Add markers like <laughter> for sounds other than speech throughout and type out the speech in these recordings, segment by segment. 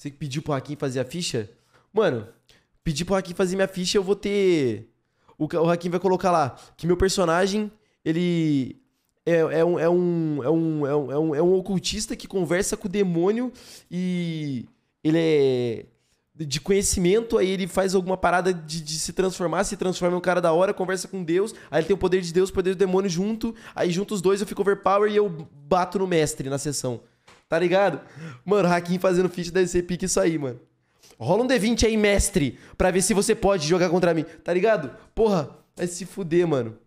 Você pediu pro Hakim fazer a ficha? Mano, pedir pro Hakim fazer minha ficha, eu vou ter. O, o Hakim vai colocar lá que meu personagem, ele. É, é, um, é, um, é, um, é, um, é, um, é um ocultista que conversa com o demônio e ele é de conhecimento, aí ele faz alguma parada de, de, se transformar, se transforma em um cara da hora, conversa com Deus, aí ele tem o poder de Deus, o poder do demônio junto, aí junto os dois eu fico overpower e eu bato no mestre na sessão. Tá ligado? Mano, Hakim fazendo feat deve ser pique isso aí, mano. Rola um D20 aí, mestre, pra ver se você pode jogar contra mim. Tá ligado? Porra, vai se fuder, mano.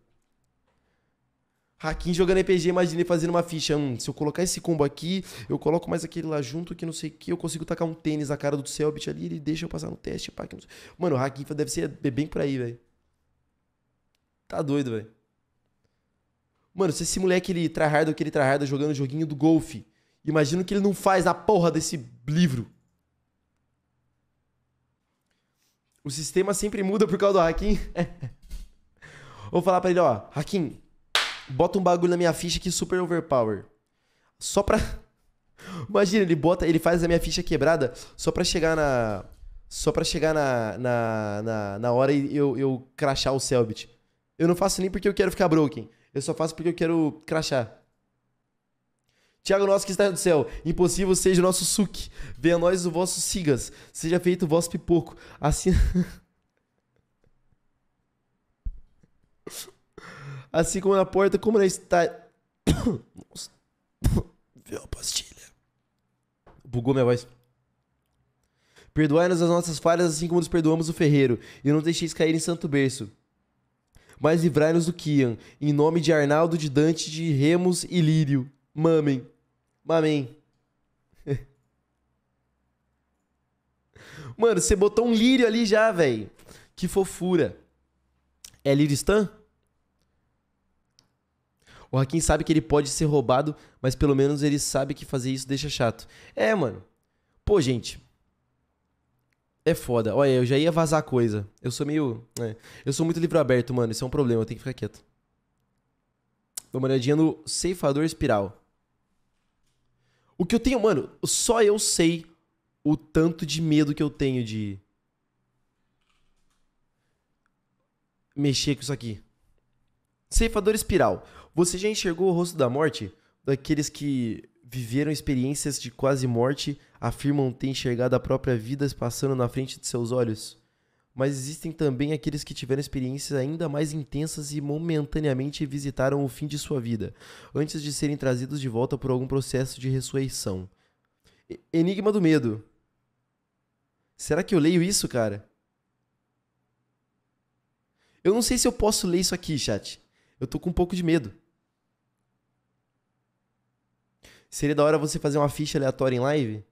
Hakim jogando RPG, imaginei fazendo uma ficha. Hum, se eu colocar esse combo aqui, eu coloco mais aquele lá junto, que não sei o que, eu consigo tacar um tênis na cara do Selbit ali, ele deixa eu passar no teste, pá, que não sei. Mano, o Hakim deve ser é bem por aí, velho. Tá doido, velho. Mano, se esse moleque, ele tryhard, aquele tryhard jogando joguinho do golfe, Imagino que ele não faz a porra desse livro. O sistema sempre muda por causa do Hakim. <laughs> Vou falar pra ele, ó, Hakim, bota um bagulho na minha ficha que é super overpower. Só pra. <laughs> Imagina, ele bota, ele faz a minha ficha quebrada só pra chegar na. Só pra chegar na. Na, na, na hora e eu, eu crachar o Selbit. Eu não faço nem porque eu quero ficar broken. Eu só faço porque eu quero crachar. Tiago nosso que está no céu, impossível seja o nosso suque, venha a nós os vossos sigas, seja feito o vosso pipoco, assim... <laughs> assim como na porta, como na está Nossa, <coughs> viu a pastilha? Bugou minha voz. Perdoai-nos as nossas falhas, assim como nos perdoamos o ferreiro, e não deixeis cair em santo berço mas livrai-nos do Kian, em nome de Arnaldo, de Dante, de Remus e Lírio. Mamem. Mamem. <laughs> Mano, você botou um lírio ali já, velho. Que fofura. É Liristan? O Hakim sabe que ele pode ser roubado, mas pelo menos ele sabe que fazer isso deixa chato. É, mano. Pô, gente. É foda. Olha, eu já ia vazar coisa. Eu sou meio. É. Eu sou muito livro aberto, mano. Isso é um problema. Eu tenho que ficar quieto. Dá uma olhadinha no ceifador espiral. O que eu tenho, mano, só eu sei o tanto de medo que eu tenho de mexer com isso aqui. Ceifador espiral. Você já enxergou o rosto da morte? Daqueles que viveram experiências de quase morte afirmam ter enxergado a própria vida passando na frente de seus olhos? mas existem também aqueles que tiveram experiências ainda mais intensas e momentaneamente visitaram o fim de sua vida, antes de serem trazidos de volta por algum processo de ressurreição. Enigma do Medo. Será que eu leio isso, cara? Eu não sei se eu posso ler isso aqui, chat. Eu tô com um pouco de medo. Seria da hora você fazer uma ficha aleatória em live?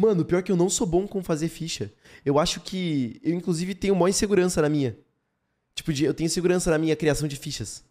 Mano, pior que eu não sou bom com fazer ficha. Eu acho que. Eu, inclusive, tenho maior insegurança na minha. Tipo, eu tenho segurança na minha criação de fichas.